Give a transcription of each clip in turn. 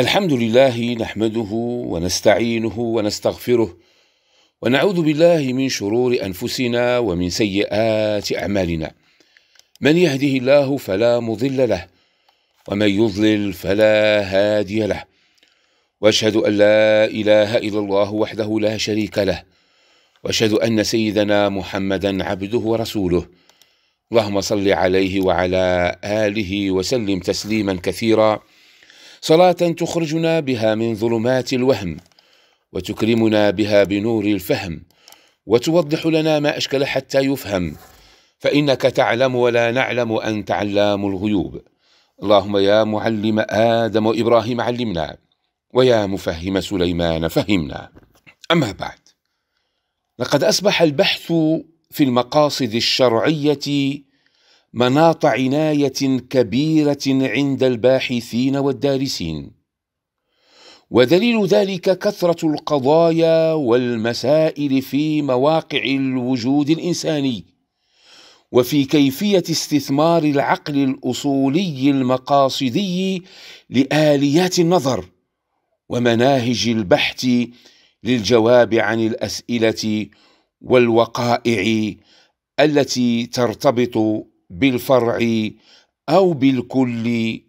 الحمد لله نحمده ونستعينه ونستغفره ونعوذ بالله من شرور انفسنا ومن سيئات اعمالنا من يهده الله فلا مضل له ومن يضلل فلا هادي له واشهد ان لا اله الا الله وحده لا شريك له واشهد ان سيدنا محمدا عبده ورسوله اللهم صل عليه وعلى اله وسلم تسليما كثيرا صلاه تخرجنا بها من ظلمات الوهم وتكرمنا بها بنور الفهم وتوضح لنا ما اشكل حتى يفهم فانك تعلم ولا نعلم انت علام الغيوب اللهم يا معلم ادم وابراهيم علمنا ويا مفهم سليمان فهمنا اما بعد لقد اصبح البحث في المقاصد الشرعيه مناط عنايه كبيره عند الباحثين والدارسين ودليل ذلك كثره القضايا والمسائل في مواقع الوجود الانساني وفي كيفيه استثمار العقل الاصولي المقاصدي لاليات النظر ومناهج البحث للجواب عن الاسئله والوقائع التي ترتبط بالفرع او بالكل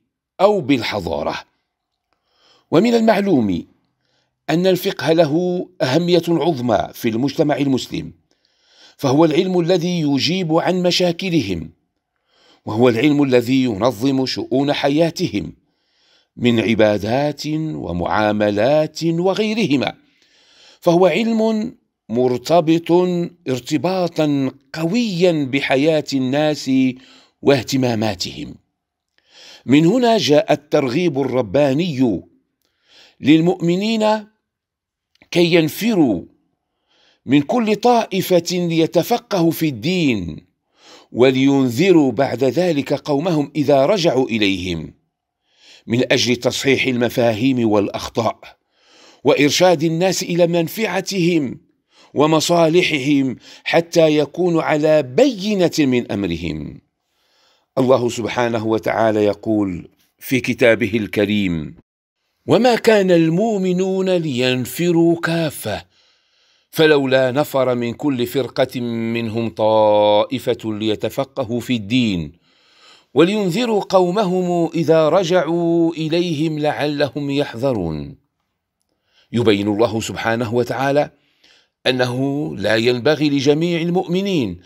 او بالحضاره ومن المعلوم ان الفقه له اهميه عظمى في المجتمع المسلم فهو العلم الذي يجيب عن مشاكلهم وهو العلم الذي ينظم شؤون حياتهم من عبادات ومعاملات وغيرهما فهو علم مرتبط ارتباطا قويا بحياه الناس واهتماماتهم من هنا جاء الترغيب الرباني للمؤمنين كي ينفروا من كل طائفه ليتفقهوا في الدين ولينذروا بعد ذلك قومهم اذا رجعوا اليهم من اجل تصحيح المفاهيم والاخطاء وارشاد الناس الى منفعتهم ومصالحهم حتى يكونوا على بينه من امرهم الله سبحانه وتعالى يقول في كتابه الكريم وما كان المؤمنون لينفروا كافه فلولا نفر من كل فرقه منهم طائفه ليتفقهوا في الدين ولينذروا قومهم اذا رجعوا اليهم لعلهم يحذرون يبين الله سبحانه وتعالى انه لا ينبغي لجميع المؤمنين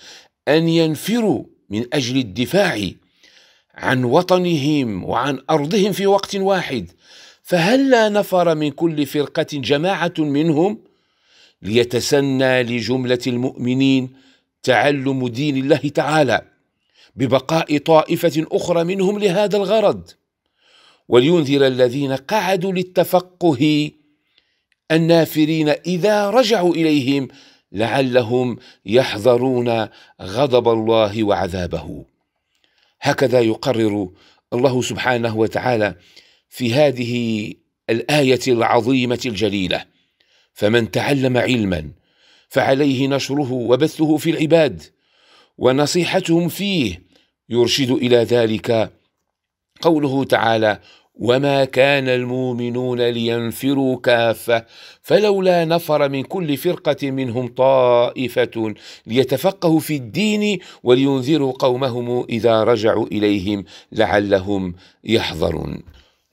ان ينفروا من اجل الدفاع عن وطنهم وعن ارضهم في وقت واحد فهلا نفر من كل فرقه جماعه منهم ليتسنى لجمله المؤمنين تعلم دين الله تعالى ببقاء طائفه اخرى منهم لهذا الغرض ولينذر الذين قعدوا للتفقه النافرين إذا رجعوا إليهم لعلهم يحذرون غضب الله وعذابه هكذا يقرر الله سبحانه وتعالى في هذه الآية العظيمة الجليلة فمن تعلم علما فعليه نشره وبثه في العباد ونصيحتهم فيه يرشد إلى ذلك قوله تعالى وما كان المؤمنون لينفروا كافه فلولا نفر من كل فرقه منهم طائفه ليتفقهوا في الدين ولينذروا قومهم اذا رجعوا اليهم لعلهم يحذرون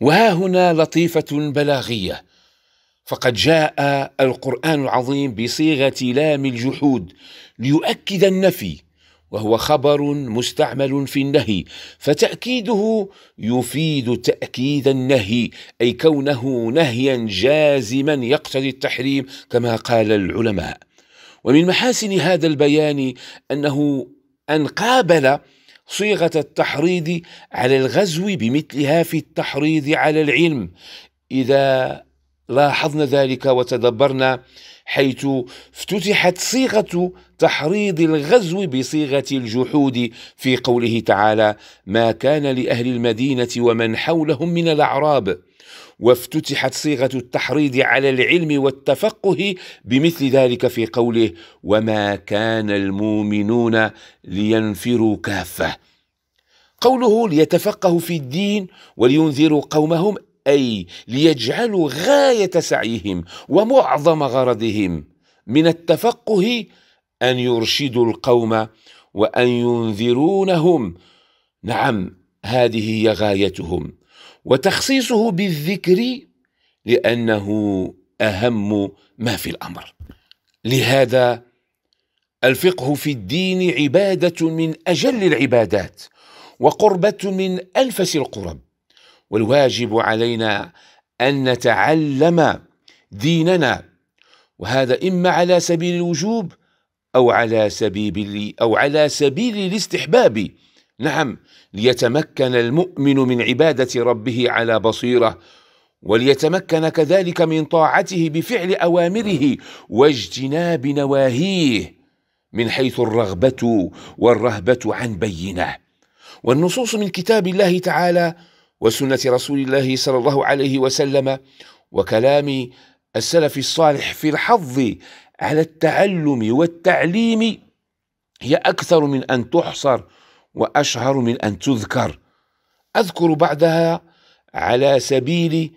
وها هنا لطيفه بلاغيه فقد جاء القران العظيم بصيغه لام الجحود ليؤكد النفي وهو خبر مستعمل في النهي فتاكيده يفيد تاكيد النهي اي كونه نهيا جازما يقتضي التحريم كما قال العلماء ومن محاسن هذا البيان انه ان قابل صيغه التحريض على الغزو بمثلها في التحريض على العلم اذا لاحظنا ذلك وتدبرنا حيث افتتحت صيغه تحريض الغزو بصيغه الجحود في قوله تعالى ما كان لاهل المدينه ومن حولهم من الاعراب وافتتحت صيغه التحريض على العلم والتفقه بمثل ذلك في قوله وما كان المؤمنون لينفروا كافه قوله ليتفقهوا في الدين ولينذروا قومهم اي ليجعلوا غايه سعيهم ومعظم غرضهم من التفقه ان يرشدوا القوم وان ينذرونهم نعم هذه هي غايتهم وتخصيصه بالذكر لانه اهم ما في الامر لهذا الفقه في الدين عباده من اجل العبادات وقربه من انفس القرب والواجب علينا أن نتعلم ديننا وهذا إما على سبيل الوجوب أو على سبيل أو على سبيل الاستحباب نعم ليتمكن المؤمن من عبادة ربه على بصيرة وليتمكن كذلك من طاعته بفعل أوامره واجتناب نواهيه من حيث الرغبة والرهبة عن بينه والنصوص من كتاب الله تعالى وسنة رسول الله صلى الله عليه وسلم وكلام السلف الصالح في الحظ على التعلم والتعليم هي أكثر من أن تحصر وأشهر من أن تذكر أذكر بعدها على سبيل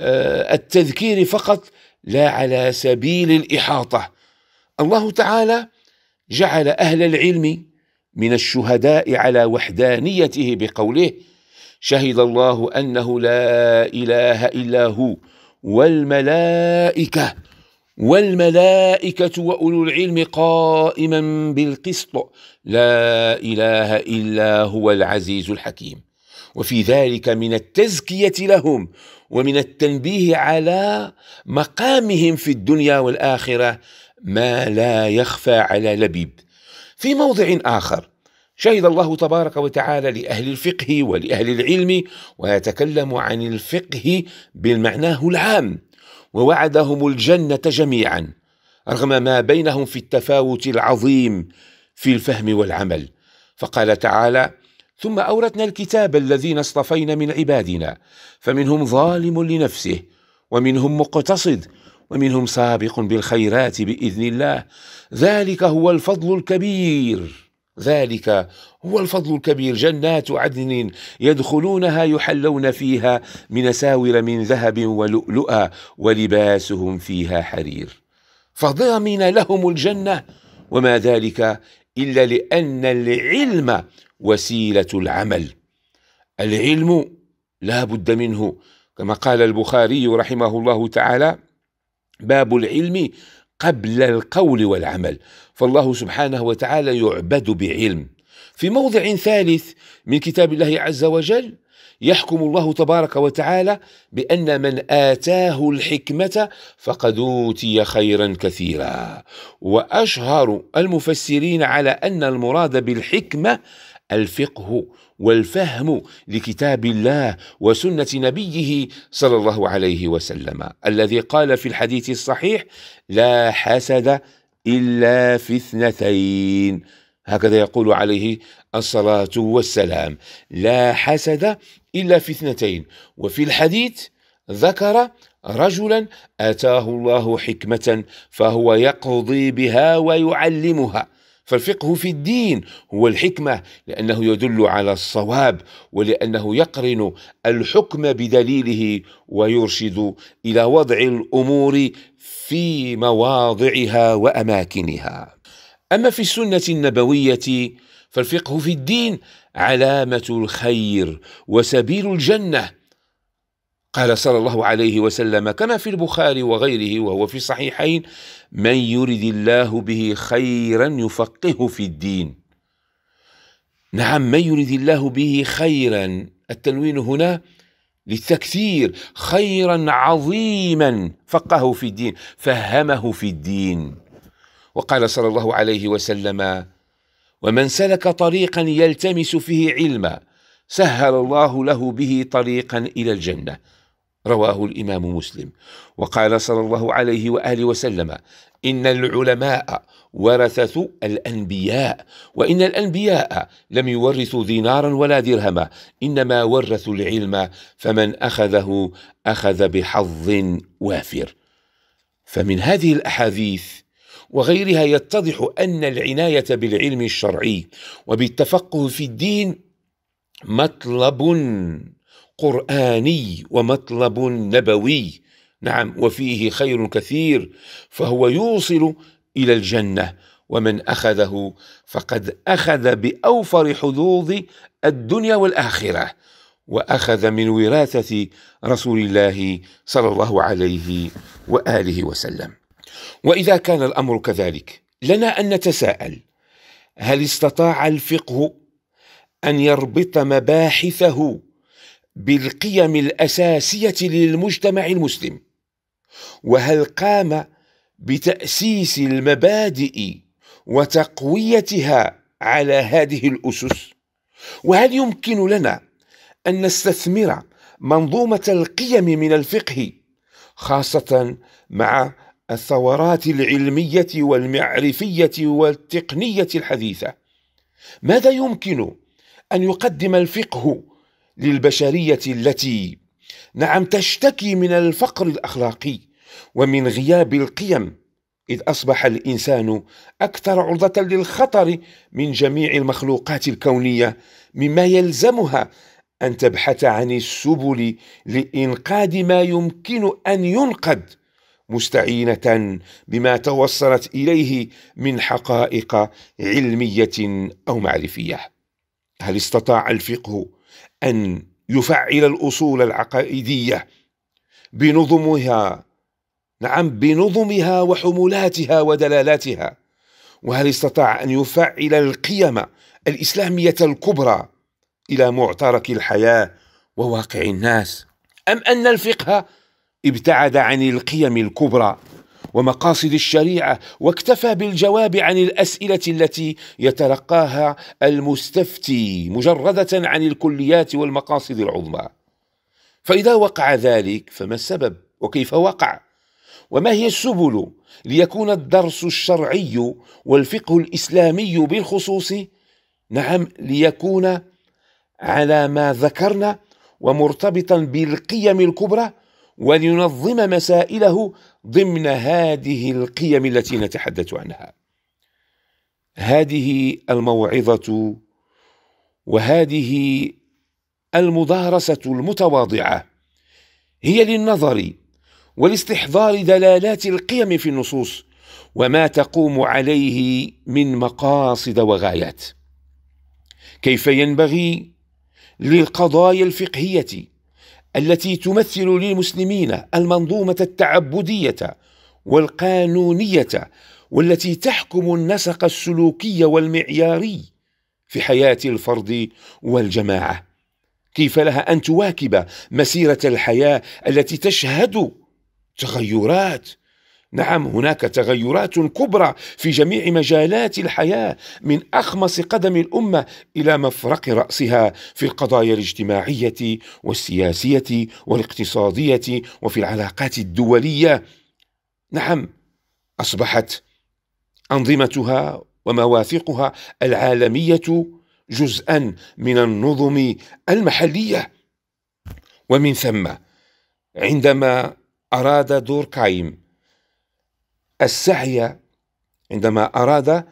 آه، التذكير فقط لا على سبيل الإحاطة الله تعالى جعل أهل العلم من الشهداء على وحدانيته بقوله شهد الله أنه لا إله إلا هو والملائكة والملائكة وأولو العلم قائما بالقسط لا إله إلا هو العزيز الحكيم وفي ذلك من التزكية لهم ومن التنبيه على مقامهم في الدنيا والآخرة ما لا يخفى على لبيب في موضع آخر شهد الله تبارك وتعالى لأهل الفقه ولأهل العلم ويتكلم عن الفقه بالمعناه العام ووعدهم الجنة جميعا رغم ما بينهم في التفاوت العظيم في الفهم والعمل فقال تعالى ثم أورثنا الكتاب الذين اصطفينا من عبادنا فمنهم ظالم لنفسه ومنهم مقتصد ومنهم سابق بالخيرات بإذن الله ذلك هو الفضل الكبير ذلك هو الفضل الكبير جنات عدن يدخلونها يحلون فيها من ساور من ذهب ولؤلؤا ولباسهم فيها حرير فضامن لهم الجنه وما ذلك الا لان العلم وسيله العمل العلم لا بد منه كما قال البخاري رحمه الله تعالى باب العلم قبل القول والعمل فالله سبحانه وتعالى يعبد بعلم في موضع ثالث من كتاب الله عز وجل يحكم الله تبارك وتعالى بان من اتاه الحكمه فقد اوتي خيرا كثيرا واشهر المفسرين على ان المراد بالحكمه الفقه والفهم لكتاب الله وسنه نبيه صلى الله عليه وسلم الذي قال في الحديث الصحيح لا حسد الا في اثنتين هكذا يقول عليه الصلاه والسلام لا حسد الا في اثنتين وفي الحديث ذكر رجلا اتاه الله حكمه فهو يقضي بها ويعلمها فالفقه في الدين هو الحكمة لأنه يدل على الصواب ولأنه يقرن الحكم بدليله ويرشد إلى وضع الأمور في مواضعها وأماكنها أما في السنة النبوية فالفقه في الدين علامة الخير وسبيل الجنة قال صلى الله عليه وسلم كما في البخاري وغيره وهو في الصحيحين من يرد الله به خيرا يفقهه في الدين نعم من يرد الله به خيرا التنوين هنا للتكثير خيرا عظيما فقهه في الدين فهمه في الدين وقال صلى الله عليه وسلم ومن سلك طريقا يلتمس فيه علما سهل الله له به طريقا الى الجنه رواه الامام مسلم وقال صلى الله عليه واله وسلم ان العلماء ورثة الأنبياء وإن الأنبياء لم يورثوا دينارا ولا درهما إنما ورثوا العلم فمن أخذه أخذ بحظ وافر فمن هذه الأحاديث وغيرها يتضح أن العناية بالعلم الشرعي وبالتفقه في الدين مطلب قراني ومطلب نبوي نعم وفيه خير كثير فهو يوصل الى الجنه ومن اخذه فقد اخذ باوفر حظوظ الدنيا والاخره واخذ من وراثه رسول الله صلى الله عليه واله وسلم واذا كان الامر كذلك لنا ان نتساءل هل استطاع الفقه ان يربط مباحثه بالقيم الاساسيه للمجتمع المسلم وهل قام بتاسيس المبادئ وتقويتها على هذه الاسس وهل يمكن لنا ان نستثمر منظومه القيم من الفقه خاصه مع الثورات العلميه والمعرفيه والتقنيه الحديثه ماذا يمكن ان يقدم الفقه للبشريه التي نعم تشتكي من الفقر الاخلاقي ومن غياب القيم اذ اصبح الانسان اكثر عرضه للخطر من جميع المخلوقات الكونيه مما يلزمها ان تبحث عن السبل لانقاذ ما يمكن ان ينقذ مستعينه بما توصلت اليه من حقائق علميه او معرفيه هل استطاع الفقه أن يفعل الأصول العقائدية بنظمها نعم بنظمها وحمولاتها ودلالاتها وهل استطاع أن يفعل القيم الإسلامية الكبرى إلى معترك الحياة وواقع الناس أم أن الفقه ابتعد عن القيم الكبرى ومقاصد الشريعه واكتفى بالجواب عن الاسئله التي يتلقاها المستفتي مجرده عن الكليات والمقاصد العظمى فاذا وقع ذلك فما السبب وكيف وقع وما هي السبل ليكون الدرس الشرعي والفقه الاسلامي بالخصوص نعم ليكون على ما ذكرنا ومرتبطا بالقيم الكبرى ولينظم مسائله ضمن هذه القيم التي نتحدث عنها هذه الموعظه وهذه المدارسه المتواضعه هي للنظر ولاستحضار دلالات القيم في النصوص وما تقوم عليه من مقاصد وغايات كيف ينبغي للقضايا الفقهيه التي تمثل للمسلمين المنظومه التعبديه والقانونيه والتي تحكم النسق السلوكي والمعياري في حياه الفرد والجماعه كيف لها ان تواكب مسيره الحياه التي تشهد تغيرات نعم هناك تغيرات كبرى في جميع مجالات الحياه من اخمص قدم الامه الى مفرق راسها في القضايا الاجتماعيه والسياسيه والاقتصاديه وفي العلاقات الدوليه نعم اصبحت انظمتها ومواثيقها العالميه جزءا من النظم المحليه ومن ثم عندما اراد دوركايم السعي عندما أراد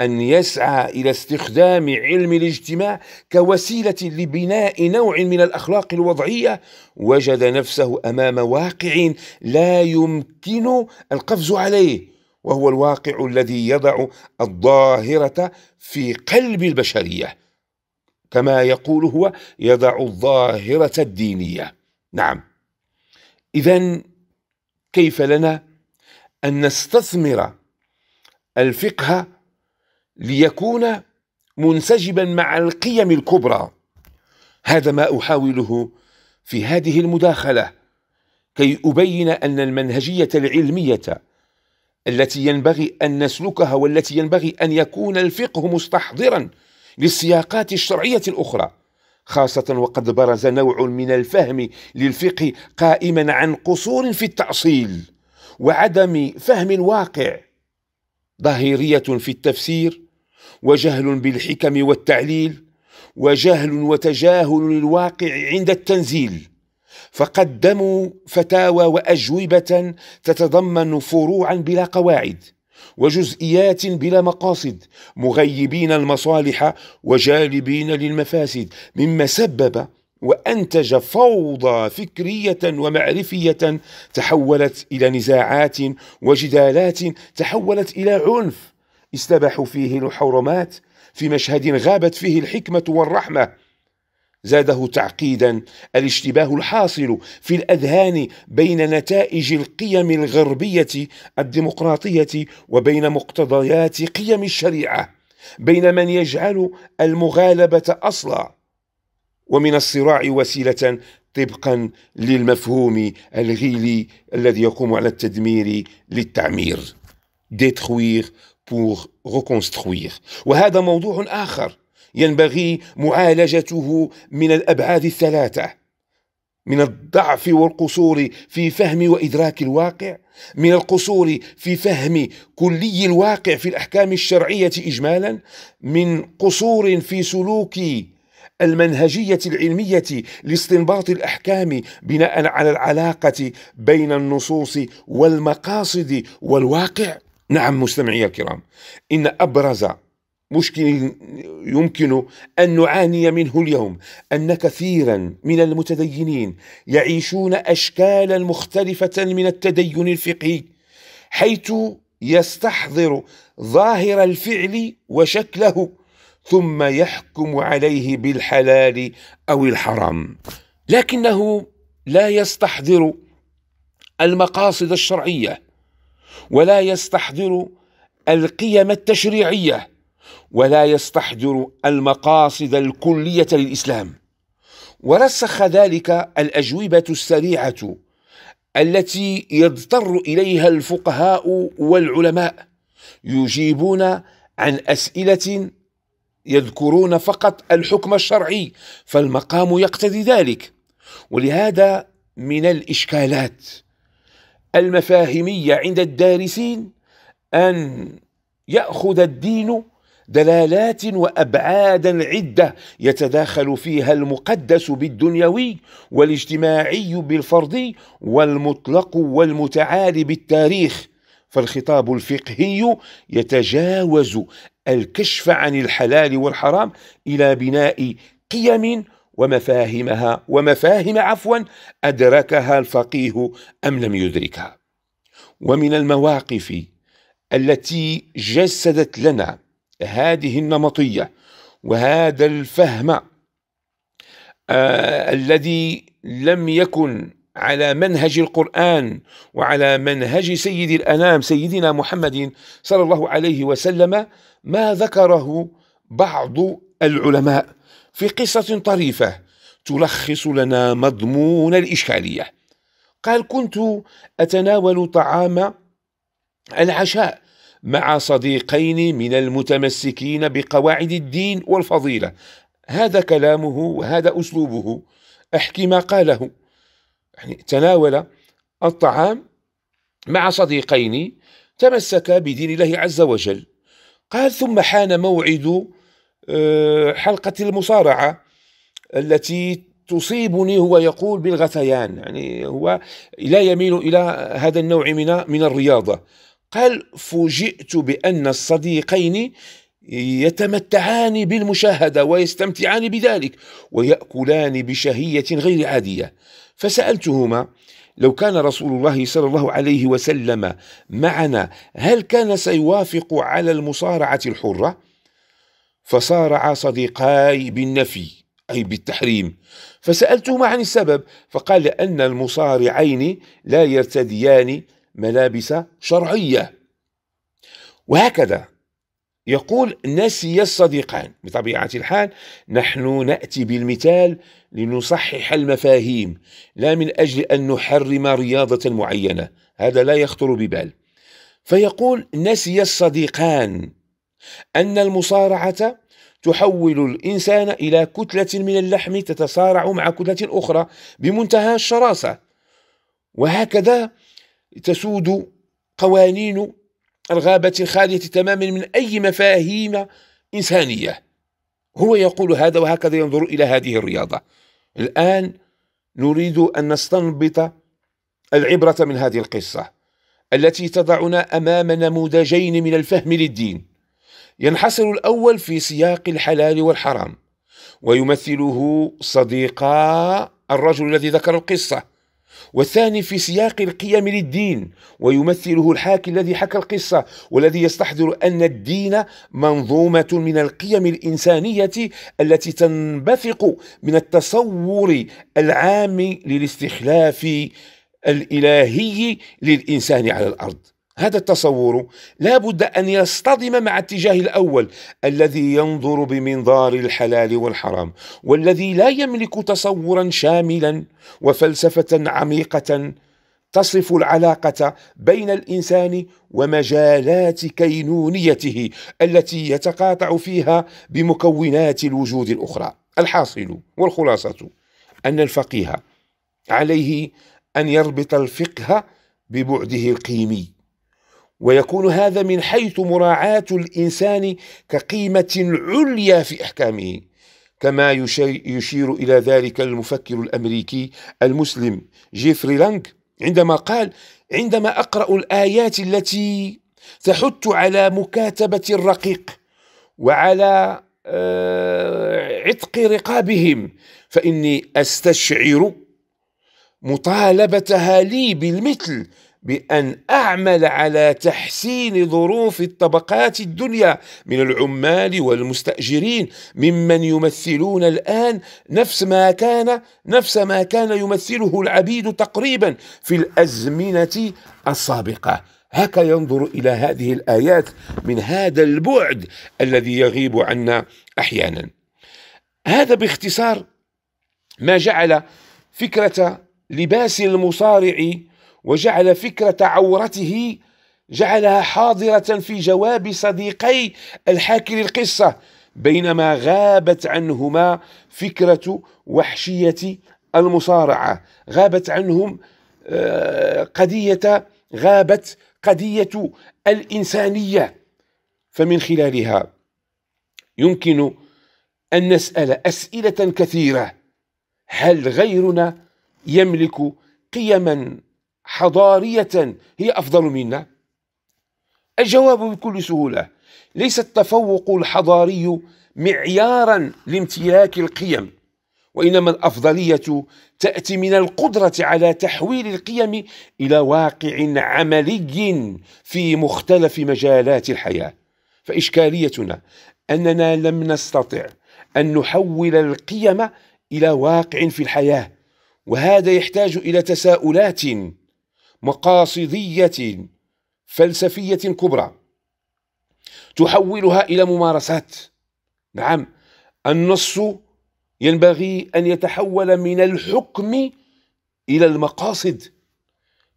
أن يسعى إلى استخدام علم الاجتماع كوسيلة لبناء نوع من الأخلاق الوضعية وجد نفسه أمام واقع لا يمكن القفز عليه وهو الواقع الذي يضع الظاهرة في قلب البشرية كما يقول هو يضع الظاهرة الدينية نعم إذا كيف لنا أن نستثمر الفقه ليكون منسجما مع القيم الكبرى هذا ما أحاوله في هذه المداخلة كي أبين أن المنهجية العلمية التي ينبغي أن نسلكها والتي ينبغي أن يكون الفقه مستحضرا للسياقات الشرعية الأخرى خاصة وقد برز نوع من الفهم للفقه قائما عن قصور في التأصيل وعدم فهم الواقع ظهيريه في التفسير وجهل بالحكم والتعليل وجهل وتجاهل للواقع عند التنزيل فقدموا فتاوى واجوبه تتضمن فروعا بلا قواعد وجزئيات بلا مقاصد مغيبين المصالح وجالبين للمفاسد مما سبب وانتج فوضى فكريه ومعرفيه تحولت الى نزاعات وجدالات تحولت الى عنف استباحوا فيه الحرمات في مشهد غابت فيه الحكمه والرحمه زاده تعقيدا الاشتباه الحاصل في الاذهان بين نتائج القيم الغربيه الديمقراطيه وبين مقتضيات قيم الشريعه بين من يجعل المغالبه اصلا ومن الصراع وسيلة طبقا للمفهوم الغيلي الذي يقوم على التدمير للتعمير ديتخوير بور reconstruire وهذا موضوع آخر ينبغي معالجته من الأبعاد الثلاثة من الضعف والقصور في فهم وإدراك الواقع من القصور في فهم كلي الواقع في الأحكام الشرعية إجمالا من قصور في سلوك المنهجيه العلميه لاستنباط الاحكام بناء على العلاقه بين النصوص والمقاصد والواقع نعم مستمعي الكرام ان ابرز مشكل يمكن ان نعاني منه اليوم ان كثيرا من المتدينين يعيشون اشكالا مختلفه من التدين الفقهي حيث يستحضر ظاهر الفعل وشكله ثم يحكم عليه بالحلال او الحرام لكنه لا يستحضر المقاصد الشرعيه ولا يستحضر القيم التشريعيه ولا يستحضر المقاصد الكليه للاسلام ورسخ ذلك الاجوبه السريعه التي يضطر اليها الفقهاء والعلماء يجيبون عن اسئله يذكرون فقط الحكم الشرعي فالمقام يقتضي ذلك ولهذا من الإشكالات المفاهيمية عند الدارسين أن يأخذ الدين دلالات وأبعادا عدة يتداخل فيها المقدس بالدنيوي والاجتماعي بالفردي والمطلق والمتعالي بالتاريخ فالخطاب الفقهي يتجاوز الكشف عن الحلال والحرام إلى بناء قيم ومفاهيمها ومفاهيم عفوا أدركها الفقيه أم لم يدركها ومن المواقف التي جسدت لنا هذه النمطية وهذا الفهم آه الذي لم يكن على منهج القرآن وعلى منهج سيد الأنام سيدنا محمد صلى الله عليه وسلم ما ذكره بعض العلماء في قصة طريفة تلخص لنا مضمون الإشكالية قال كنت أتناول طعام العشاء مع صديقين من المتمسكين بقواعد الدين والفضيلة هذا كلامه وهذا أسلوبه أحكي ما قاله يعني تناول الطعام مع صديقين تمسكا بدين الله عز وجل قال ثم حان موعد آه، حلقة المصارعة التي تصيبني هو يقول بالغثيان يعني هو لا يميل إلى هذا النوع من من الرياضة قال فوجئت بأن الصديقين يتمتعان بالمشاهدة ويستمتعان بذلك ويأكلان بشهية غير عادية فسألتهما لو كان رسول الله صلى الله عليه وسلم معنا هل كان سيوافق على المصارعة الحرة؟ فصارع صديقاي بالنفي أي بالتحريم فسألتهما عن السبب فقال أن المصارعين لا يرتديان ملابس شرعية وهكذا يقول نسي الصديقان بطبيعة الحال نحن نأتي بالمثال لنصحح المفاهيم لا من أجل أن نحرم رياضة معينة هذا لا يخطر ببال فيقول نسي الصديقان أن المصارعة تحول الإنسان إلى كتلة من اللحم تتصارع مع كتلة أخرى بمنتهى الشراسة وهكذا تسود قوانين الغابة الخالية تماما من أي مفاهيم إنسانية هو يقول هذا وهكذا ينظر إلى هذه الرياضة الآن نريد أن نستنبط العبرة من هذه القصة التي تضعنا أمام نموذجين من الفهم للدين ينحصر الأول في سياق الحلال والحرام ويمثله صديقا الرجل الذي ذكر القصة والثاني في سياق القيم للدين ويمثله الحاكي الذي حكى القصة والذي يستحضر أن الدين منظومة من القيم الإنسانية التي تنبثق من التصور العام للاستخلاف الإلهي للإنسان على الأرض هذا التصور لا بد أن يصطدم مع اتجاه الأول الذي ينظر بمنظار الحلال والحرام والذي لا يملك تصورا شاملا وفلسفة عميقة تصف العلاقة بين الإنسان ومجالات كينونيته التي يتقاطع فيها بمكونات الوجود الأخرى الحاصل والخلاصة أن الفقيه عليه أن يربط الفقه ببعده القيمي ويكون هذا من حيث مراعاة الإنسان كقيمة عليا في أحكامه كما يشير إلى ذلك المفكر الأمريكي المسلم جيفري لانغ عندما قال عندما أقرأ الآيات التي تحث على مكاتبة الرقيق وعلى آه، عتق رقابهم فإني أستشعر مطالبتها لي بالمثل بأن أعمل على تحسين ظروف الطبقات الدنيا من العمال والمستأجرين ممن يمثلون الآن نفس ما كان نفس ما كان يمثله العبيد تقريبا في الأزمنة السابقة هكا ينظر إلى هذه الآيات من هذا البعد الذي يغيب عنا أحيانا هذا باختصار ما جعل فكرة لباس المصارع وجعل فكرة عورته جعلها حاضرة في جواب صديقي الحاكي للقصة بينما غابت عنهما فكرة وحشية المصارعة غابت عنهم آه، قضية غابت قضية الإنسانية فمن خلالها يمكن أن نسأل أسئلة كثيرة هل غيرنا يملك قيما حضارية هي أفضل منا؟ الجواب بكل سهولة ليس التفوق الحضاري معيارا لامتلاك القيم وإنما الأفضلية تأتي من القدرة على تحويل القيم إلى واقع عملي في مختلف مجالات الحياة فإشكاليتنا أننا لم نستطع أن نحول القيم إلى واقع في الحياة وهذا يحتاج إلى تساؤلات مقاصدية فلسفية كبرى تحولها إلى ممارسات نعم النص ينبغي أن يتحول من الحكم إلى المقاصد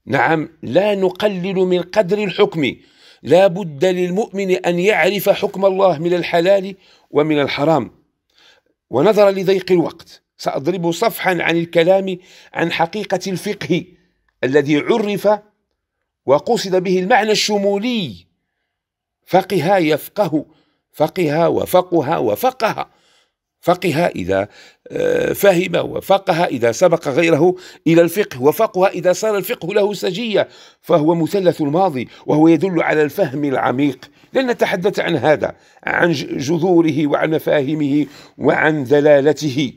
نعم لا نقلل من قدر الحكم لا بد للمؤمن أن يعرف حكم الله من الحلال ومن الحرام ونظرا لضيق الوقت سأضرب صفحا عن الكلام عن حقيقة الفقه الذي عرف وقصد به المعنى الشمولي فقها يفقه فقها وفقها وفقها فقها إذا آه، فهم وفقها إذا سبق غيره إلى الفقه وفقها إذا صار الفقه له سجية فهو مثلث الماضي وهو يدل على الفهم العميق لن نتحدث عن هذا عن جذوره وعن مفاهمه وعن دلالته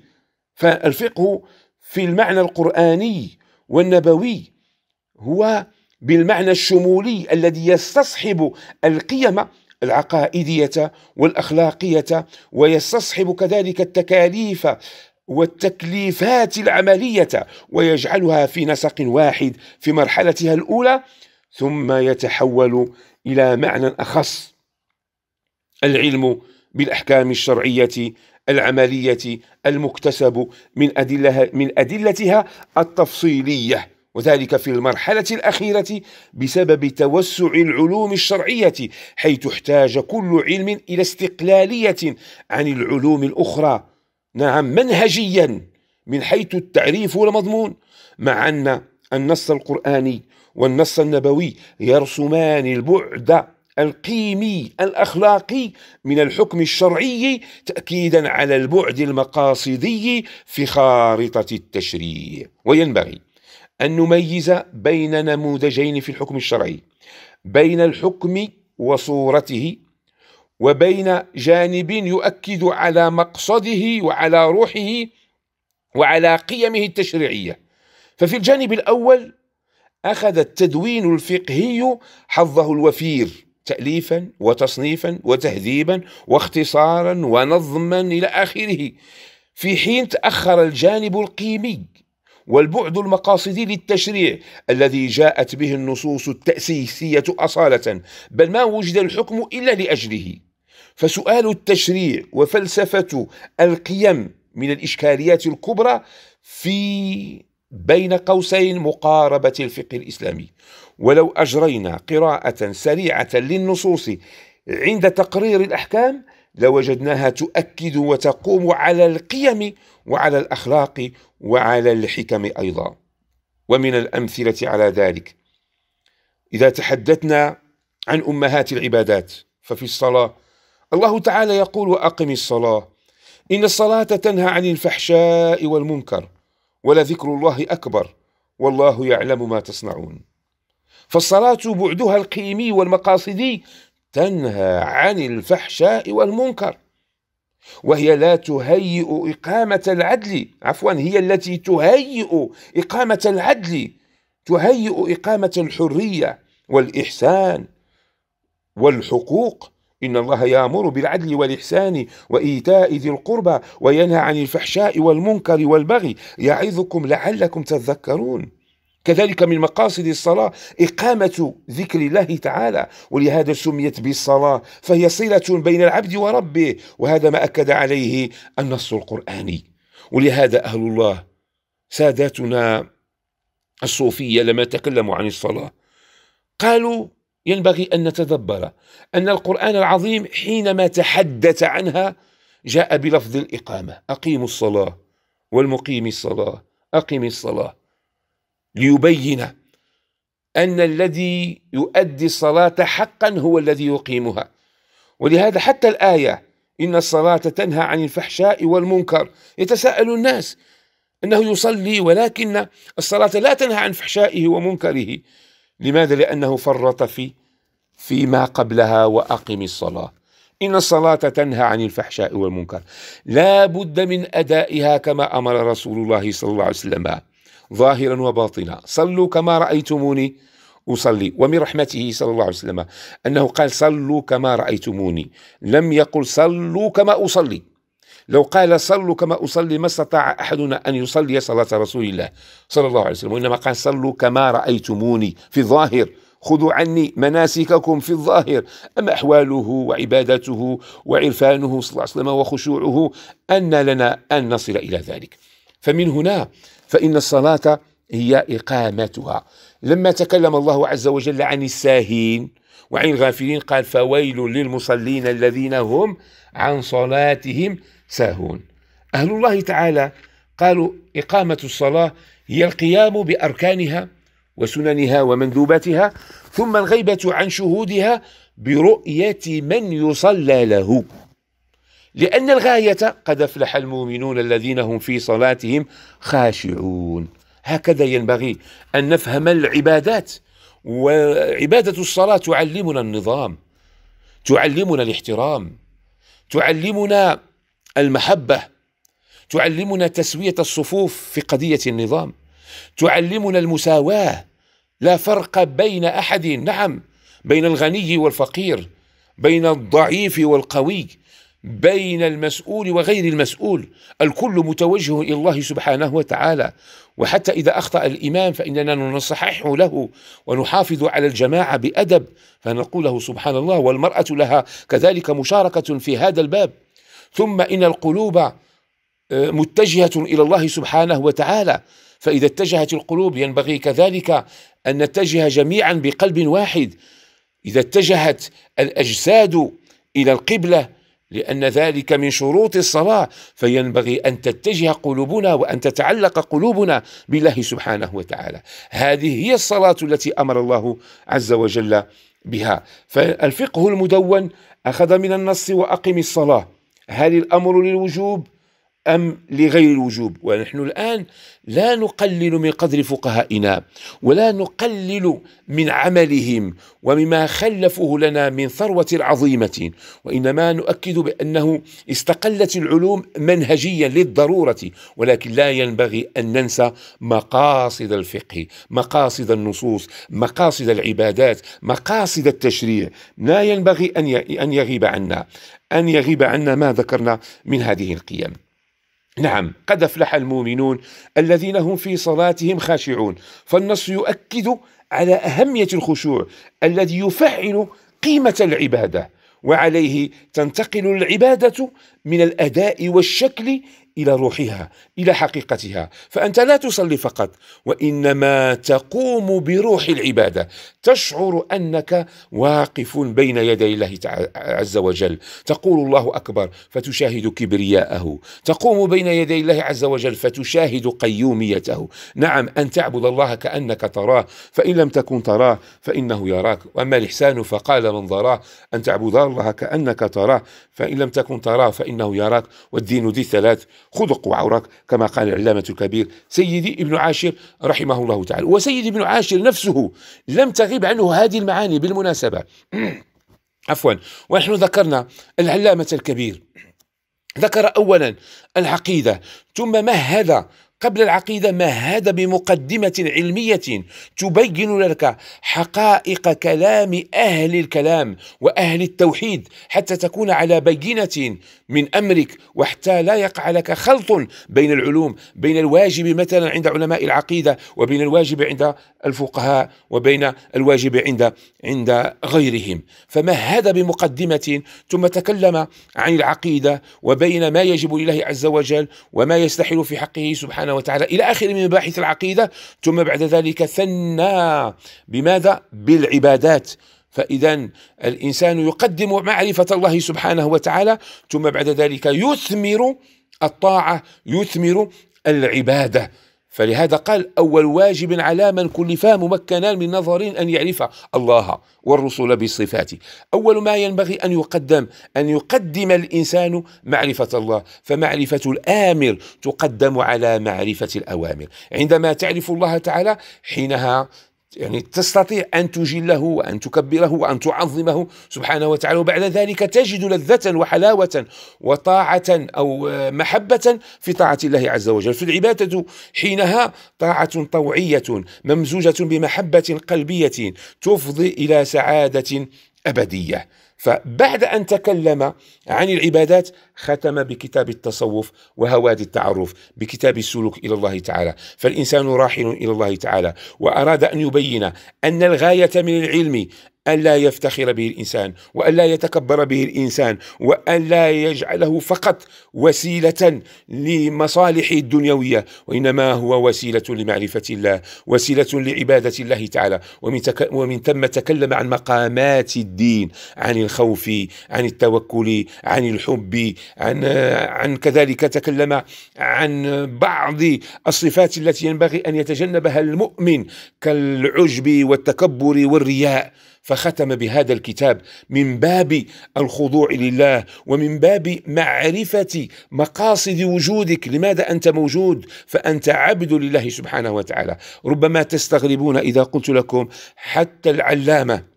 فالفقه في المعنى القرآني والنبوي هو بالمعنى الشمولي الذي يستصحب القيم العقائدية والأخلاقية ويستصحب كذلك التكاليف والتكليفات العملية ويجعلها في نسق واحد في مرحلتها الأولى ثم يتحول إلى معنى أخص العلم بالأحكام الشرعية العملية المكتسب من أدلها, من أدلتها التفصيلية وذلك في المرحلة الأخيرة بسبب توسع العلوم الشرعية حيث احتاج كل علم إلى استقلالية عن العلوم الأخرى نعم منهجيا من حيث التعريف والمضمون مع أن النص القرآني والنص النبوي يرسمان البعد القيمي الاخلاقي من الحكم الشرعي تاكيدا على البعد المقاصدي في خارطه التشريع وينبغي أن نميز بين نموذجين في الحكم الشرعي بين الحكم وصورته وبين جانب يؤكد على مقصده وعلى روحه وعلى قيمه التشريعية ففي الجانب الأول أخذ التدوين الفقهي حظه الوفير تأليفا وتصنيفا وتهذيبا واختصارا ونظما إلى آخره في حين تأخر الجانب القيمي والبعد المقاصدي للتشريع الذي جاءت به النصوص التأسيسية أصالة بل ما وجد الحكم إلا لأجله فسؤال التشريع وفلسفة القيم من الإشكاليات الكبرى في بين قوسين مقاربة الفقه الإسلامي ولو أجرينا قراءة سريعة للنصوص عند تقرير الأحكام لوجدناها تؤكد وتقوم على القيم وعلى الاخلاق وعلى الحكم ايضا ومن الامثله على ذلك اذا تحدثنا عن امهات العبادات ففي الصلاه الله تعالى يقول واقم الصلاه ان الصلاه تنهى عن الفحشاء والمنكر ولذكر الله اكبر والله يعلم ما تصنعون فالصلاه بعدها القيمي والمقاصدي تنهى عن الفحشاء والمنكر وهي لا تهيئ إقامة العدل عفوا هي التي تهيئ إقامة العدل تهيئ إقامة الحرية والإحسان والحقوق إن الله يأمر بالعدل والإحسان وإيتاء ذي القربى وينهى عن الفحشاء والمنكر والبغي يعظكم لعلكم تذكرون كذلك من مقاصد الصلاة إقامة ذكر الله تعالى ولهذا سميت بالصلاة فهي صلة بين العبد وربه وهذا ما أكد عليه النص القرآني ولهذا أهل الله ساداتنا الصوفية لما تكلموا عن الصلاة قالوا ينبغي أن نتدبر أن القرآن العظيم حينما تحدث عنها جاء بلفظ الإقامة أقيموا الصلاة والمقيم الصلاة أقيم الصلاة ليبين أن الذي يؤدي الصلاة حقا هو الذي يقيمها ولهذا حتى الآية إن الصلاة تنهى عن الفحشاء والمنكر يتساءل الناس أنه يصلي ولكن الصلاة لا تنهى عن فحشائه ومنكره لماذا؟ لأنه فرط في فيما قبلها وأقم الصلاة إن الصلاة تنهى عن الفحشاء والمنكر لا بد من أدائها كما أمر رسول الله صلى الله عليه وسلم ظاهرا وباطنا صلوا كما رأيتموني أصلي ومن رحمته صلى الله عليه وسلم أنه قال صلوا كما رأيتموني لم يقل صلوا كما أصلي لو قال صلوا كما أصلي ما استطاع أحدنا أن يصلي صلاة رسول الله صلى الله عليه وسلم وإنما قال صلوا كما رأيتموني في الظاهر خذوا عني مناسككم في الظاهر أما أحواله وعبادته وعرفانه صلى الله عليه وسلم وخشوعه أن لنا أن نصل إلى ذلك فمن هنا فإن الصلاة هي إقامتها لما تكلم الله عز وجل عن الساهين وعن الغافلين قال فويل للمصلين الذين هم عن صلاتهم ساهون أهل الله تعالى قالوا إقامة الصلاة هي القيام بأركانها وسننها ومندوباتها ثم الغيبة عن شهودها برؤية من يصلى له لأن الغاية قد أفلح المؤمنون الذين هم في صلاتهم خاشعون هكذا ينبغي أن نفهم العبادات وعبادة الصلاة تعلمنا النظام تعلمنا الاحترام تعلمنا المحبة تعلمنا تسوية الصفوف في قضية النظام تعلمنا المساواة لا فرق بين أحد نعم بين الغني والفقير بين الضعيف والقوي بين المسؤول وغير المسؤول الكل متوجه إلى الله سبحانه وتعالى وحتى إذا أخطأ الإمام فإننا نصححه له ونحافظ على الجماعة بأدب فنقول له سبحان الله والمرأة لها كذلك مشاركة في هذا الباب ثم إن القلوب آه، متجهة إلى الله سبحانه وتعالى فإذا اتجهت القلوب ينبغي كذلك أن نتجه جميعا بقلب واحد إذا اتجهت الأجساد إلى القبلة لأن ذلك من شروط الصلاة فينبغي أن تتجه قلوبنا وأن تتعلق قلوبنا بالله سبحانه وتعالى هذه هي الصلاة التي أمر الله عز وجل بها فالفقه المدون أخذ من النص وأقم الصلاة هل الأمر للوجوب أم لغير الوجوب ونحن الآن لا نقلل من قدر فقهائنا ولا نقلل من عملهم ومما خلفه لنا من ثروة عظيمة وإنما نؤكد بأنه استقلت العلوم منهجيا للضرورة ولكن لا ينبغي أن ننسى مقاصد الفقه مقاصد النصوص مقاصد العبادات مقاصد التشريع لا ينبغي أن يغيب عنا أن يغيب عنا ما ذكرنا من هذه القيم نعم قد افلح المؤمنون الذين هم في صلاتهم خاشعون فالنص يؤكد على اهميه الخشوع الذي يفعل قيمه العباده وعليه تنتقل العباده من الاداء والشكل الى روحها الى حقيقتها فانت لا تصلي فقط وانما تقوم بروح العباده تشعر انك واقف بين يدي الله عز وجل تقول الله اكبر فتشاهد كبرياءه تقوم بين يدي الله عز وجل فتشاهد قيوميته نعم ان تعبد الله كانك تراه فان لم تكن تراه فانه يراك واما الاحسان فقال من ضراه ان تعبد الله كانك تراه فان لم تكن تراه فانه يراك والدين ذي الثلاث خذق وعورك كما قال العلامة الكبير سيدي ابن عاشر رحمه الله تعالى وسيدي ابن عاشر نفسه لم تغيب عنه هذه المعاني بالمناسبة عفوا ونحن ذكرنا العلامة الكبير ذكر أولا العقيدة ثم مهد قبل العقيدة مهد بمقدمة علمية تبين لك حقائق كلام أهل الكلام وأهل التوحيد حتى تكون على بينة من أمرك وحتى لا يقع لك خلط بين العلوم بين الواجب مثلا عند علماء العقيدة وبين الواجب عند الفقهاء وبين الواجب عند عند غيرهم فما هذا بمقدمة ثم تكلم عن العقيدة وبين ما يجب لله عز وجل وما يستحل في حقه سبحانه وتعالى إلى آخر من مباحث العقيدة ثم بعد ذلك ثنى بماذا؟ بالعبادات فإذا الإنسان يقدم معرفة الله سبحانه وتعالى ثم بعد ذلك يثمر الطاعة يثمر العبادة فلهذا قال أول واجب على من كلفا ممكنا من نظر أن يعرف الله والرسول بالصفات أول ما ينبغي أن يقدم أن يقدم الإنسان معرفة الله فمعرفة الآمر تقدم على معرفة الأوامر عندما تعرف الله تعالى حينها يعني تستطيع أن تجله وأن تكبره وأن تعظمه سبحانه وتعالى وبعد ذلك تجد لذة وحلاوة وطاعة أو محبة في طاعة الله عز وجل فالعبادة حينها طاعة طوعية ممزوجة بمحبة قلبية تفضي إلى سعادة أبدية فبعد أن تكلم عن العبادات ختم بكتاب التصوف وهوادي التعرف بكتاب السلوك إلى الله تعالى فالإنسان راحل إلى الله تعالى وأراد أن يبين أن الغاية من العلم ألا يفتخر به الإنسان وألا يتكبر به الإنسان وألا يجعله فقط وسيلة لمصالح الدنيوية وإنما هو وسيلة لمعرفة الله وسيلة لعبادة الله تعالى ومن, تك ومن ثم تكلم عن مقامات الدين عن الخوف عن التوكل عن الحب عن, عن كذلك تكلم عن بعض الصفات التي ينبغي أن يتجنبها المؤمن كالعجب والتكبر والرياء فختم بهذا الكتاب من باب الخضوع لله ومن باب معرفه مقاصد وجودك لماذا انت موجود فانت عبد لله سبحانه وتعالى ربما تستغربون اذا قلت لكم حتى العلامه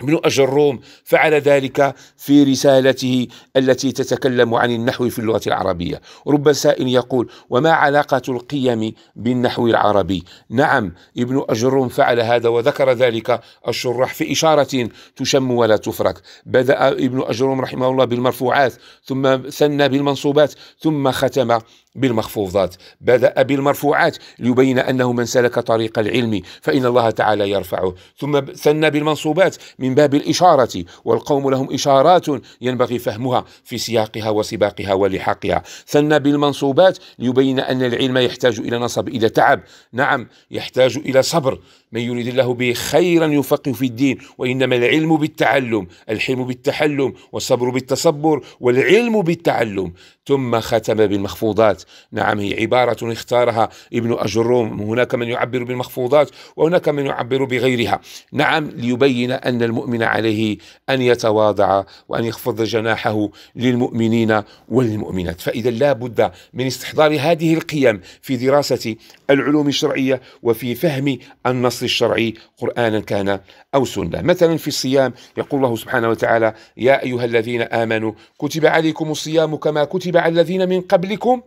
ابن أجروم فعل ذلك في رسالته التي تتكلم عن النحو في اللغة العربية رب سائل يقول وما علاقة القيم بالنحو العربي نعم ابن أجروم فعل هذا وذكر ذلك الشراح في إشارة تشم ولا تفرك بدأ ابن أجروم رحمه الله بالمرفوعات ثم ثنى بالمنصوبات ثم ختم بالمخفوضات بدأ بالمرفوعات ليبين أنه من سلك طريق العلم فإن الله تعالى يرفعه ثم ثنى بالمنصوبات من باب الإشارة والقوم لهم إشارات ينبغي فهمها في سياقها وسباقها ولحاقها ثنى بالمنصوبات ليبين أن العلم يحتاج إلى نصب إلى تعب نعم يحتاج إلى صبر من يريد الله به خيرا يفقه في الدين وإنما العلم بالتعلم الحلم بالتحلم والصبر بالتصبر والعلم بالتعلم ثم ختم بالمخفوضات نعم هي عبارة اختارها ابن أجروم هناك من يعبر بالمخفوضات وهناك من يعبر بغيرها نعم ليبين أن المؤمن عليه أن يتواضع وأن يخفض جناحه للمؤمنين والمؤمنات فإذا لا بد من استحضار هذه القيم في دراسة العلوم الشرعية وفي فهم النص النص الشرعي قرآنا كان أو سنة مثلا في الصيام يقول الله سبحانه وتعالى يا أيها الذين آمنوا كتب عليكم الصيام كما كتب على الذين من قبلكم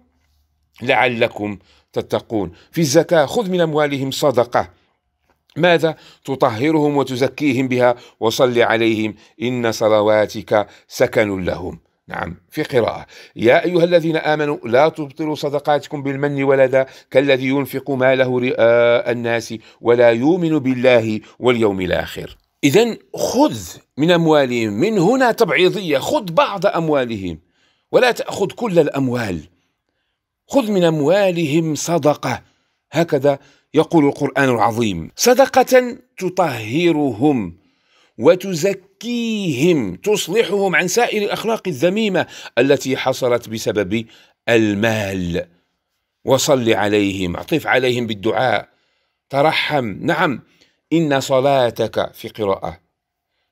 لعلكم تتقون في الزكاة خذ من أموالهم صدقة ماذا تطهرهم وتزكيهم بها وصل عليهم إن صلواتك سكن لهم نعم في قراءة يا أيها الذين آمنوا لا تبطلوا صدقاتكم بالمن ولدا كالذي ينفق ماله رئاء الناس ولا يؤمن بالله واليوم الآخر إذا خذ من أموالهم من هنا تبعيضية خذ بعض أموالهم ولا تأخذ كل الأموال خذ من أموالهم صدقة هكذا يقول القرآن العظيم صدقة تطهرهم وتزكيهم تصلحهم عن سائر الأخلاق الذميمة التي حصلت بسبب المال وصل عليهم عطف عليهم بالدعاء ترحم نعم إن صلاتك في قراءة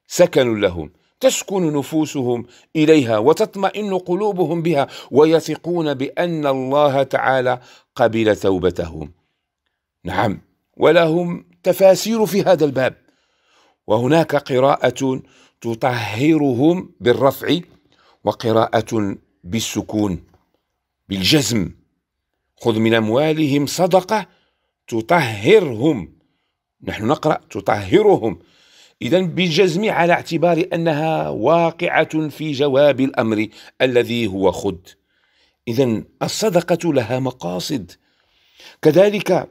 سكن لهم تسكن نفوسهم إليها وتطمئن قلوبهم بها ويثقون بأن الله تعالى قبل توبتهم نعم ولهم تفاسير في هذا الباب وهناك قراءة تطهرهم بالرفع وقراءة بالسكون بالجزم خذ من أموالهم صدقة تطهرهم نحن نقرأ تطهرهم إذا بالجزم على اعتبار أنها واقعة في جواب الأمر الذي هو خد إذا الصدقة لها مقاصد كذلك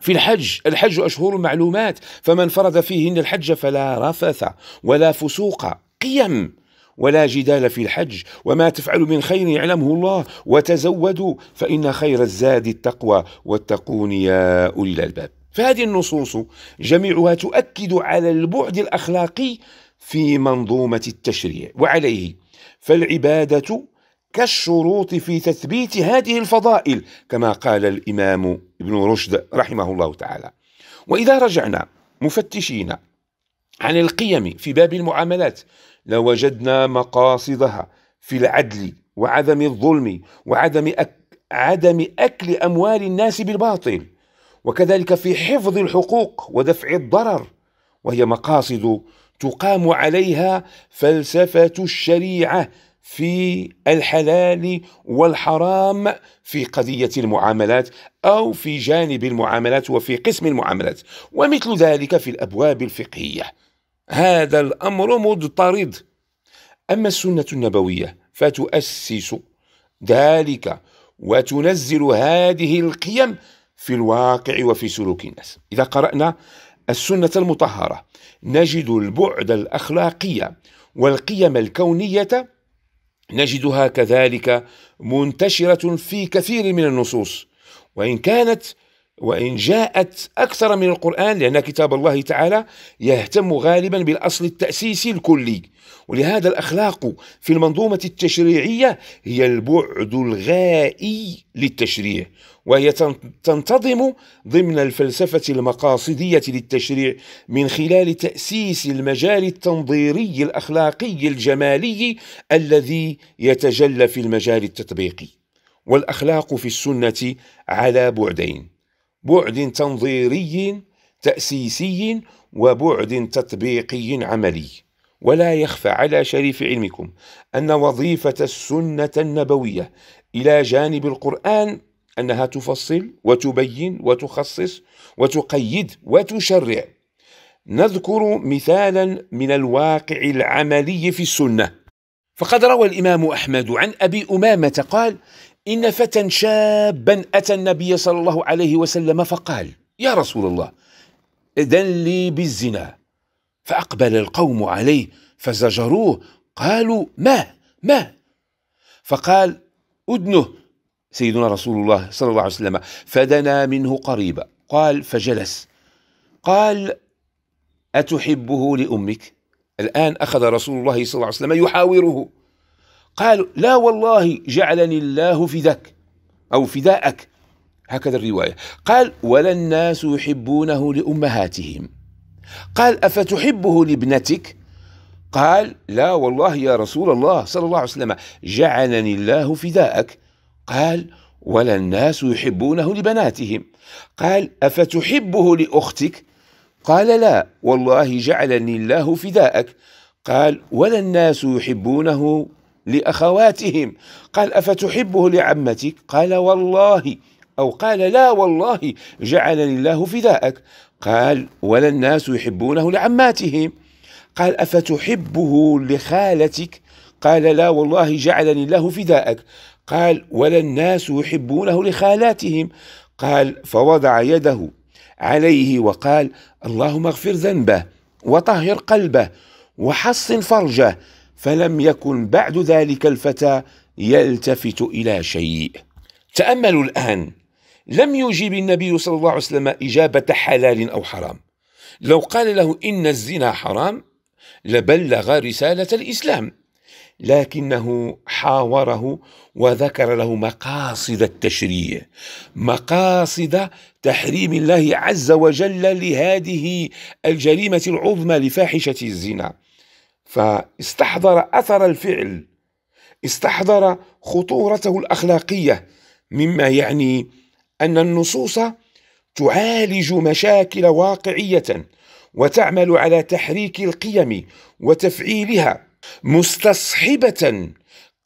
في الحج الحج أشهر معلومات فمن فرض فيهن الحج فلا رفث ولا فسوق قيم ولا جدال في الحج وما تفعل من خير يعلمه الله وتزودوا فإن خير الزاد التقوى واتقون يا أولي الألباب فهذه النصوص جميعها تؤكد على البعد الأخلاقي في منظومة التشريع وعليه فالعبادة كالشروط في تثبيت هذه الفضائل كما قال الإمام ابن رشد رحمه الله تعالى وإذا رجعنا مفتشين عن القيم في باب المعاملات لوجدنا مقاصدها في العدل وعدم الظلم وعدم أك عدم أكل أموال الناس بالباطل وكذلك في حفظ الحقوق ودفع الضرر وهي مقاصد تقام عليها فلسفة الشريعة في الحلال والحرام في قضية المعاملات أو في جانب المعاملات وفي قسم المعاملات ومثل ذلك في الأبواب الفقهية هذا الأمر مضطرد أما السنة النبوية فتؤسس ذلك وتنزل هذه القيم في الواقع وفي سلوك الناس إذا قرأنا السنة المطهرة نجد البعد الأخلاقي والقيم الكونية نجدها كذلك منتشرة في كثير من النصوص وإن كانت وإن جاءت أكثر من القرآن لأن كتاب الله تعالى يهتم غالبا بالأصل التأسيسي الكلي ولهذا الأخلاق في المنظومة التشريعية هي البعد الغائي للتشريع وهي تنتظم ضمن الفلسفة المقاصدية للتشريع من خلال تأسيس المجال التنظيري الأخلاقي الجمالي الذي يتجلى في المجال التطبيقي والأخلاق في السنة على بعدين بعد تنظيري تأسيسي وبعد تطبيقي عملي ولا يخفى على شريف علمكم أن وظيفة السنة النبوية إلى جانب القرآن أنها تفصل وتبين وتخصص وتقيد وتشرع نذكر مثالا من الواقع العملي في السنة فقد روى الإمام أحمد عن أبي أمامة قال إن فتى شابا أتى النبي صلى الله عليه وسلم فقال يا رسول الله إذن لي بالزنا فأقبل القوم عليه فزجروه قالوا ما ما فقال أدنه سيدنا رسول الله صلى الله عليه وسلم فدنا منه قريبا قال فجلس قال أتحبه لأمك الآن أخذ رسول الله صلى الله عليه وسلم يحاوره قال لا والله جعلني الله فداك أو فداءك هكذا الرواية قال ولا الناس يحبونه لأمهاتهم قال أفتحبه لابنتك قال لا والله يا رسول الله صلى الله عليه وسلم جعلني الله فداءك قال ولا الناس يحبونه لبناتهم قال أفتحبه لأختك قال لا والله جعلني الله فداءك قال ولا الناس يحبونه لأخواتهم قال أفتحبه لعمتك قال والله أو قال لا والله جعلني الله فداءك قال ولا الناس يحبونه لعماتهم قال أفتحبه لخالتك قال لا والله جعلني الله فداءك قال ولا الناس يحبونه لخالاتهم قال فوضع يده عليه وقال اللهم اغفر ذنبه وطهر قلبه وحصن فرجه فلم يكن بعد ذلك الفتى يلتفت الى شيء تاملوا الان لم يجيب النبي صلى الله عليه وسلم اجابه حلال او حرام لو قال له ان الزنا حرام لبلغ رساله الاسلام لكنه حاوره وذكر له مقاصد التشريع مقاصد تحريم الله عز وجل لهذه الجريمه العظمى لفاحشه الزنا فاستحضر اثر الفعل استحضر خطورته الاخلاقيه مما يعني ان النصوص تعالج مشاكل واقعيه وتعمل على تحريك القيم وتفعيلها مستصحبة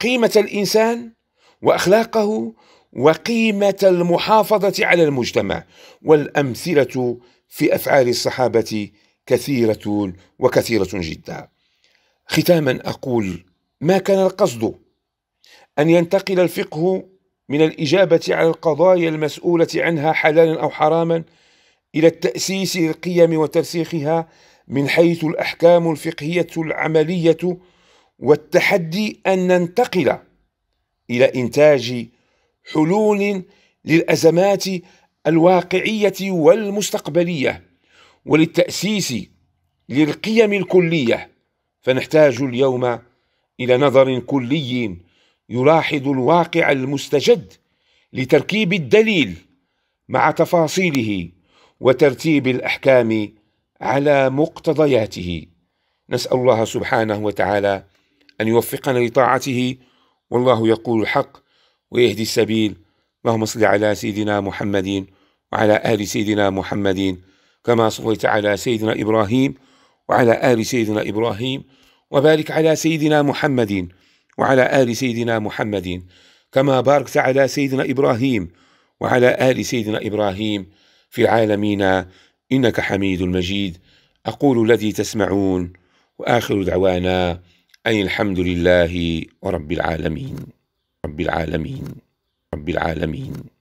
قيمة الإنسان وأخلاقه وقيمة المحافظة على المجتمع والأمثلة في أفعال الصحابة كثيرة وكثيرة جدا ختاما أقول ما كان القصد أن ينتقل الفقه من الإجابة على القضايا المسؤولة عنها حلالا أو حراما إلى التأسيس للقيم وترسيخها من حيث الأحكام الفقهية العملية والتحدي أن ننتقل إلى إنتاج حلول للأزمات الواقعية والمستقبلية وللتأسيس للقيم الكلية فنحتاج اليوم إلى نظر كلي يلاحظ الواقع المستجد لتركيب الدليل مع تفاصيله وترتيب الأحكام على مقتضياته نسأل الله سبحانه وتعالى أن يوفقنا لطاعته والله يقول الحق ويهدي السبيل اللهم صل على سيدنا محمد وعلى آل سيدنا محمد كما صليت على سيدنا إبراهيم وعلى آل سيدنا إبراهيم وبارك على سيدنا محمد وعلى آل سيدنا محمد كما باركت على سيدنا إبراهيم وعلى آل سيدنا إبراهيم في العالمين إنك حميد مجيد أقول الذي تسمعون وآخر دعوانا أن الحمد لله رب العالمين رب العالمين رب العالمين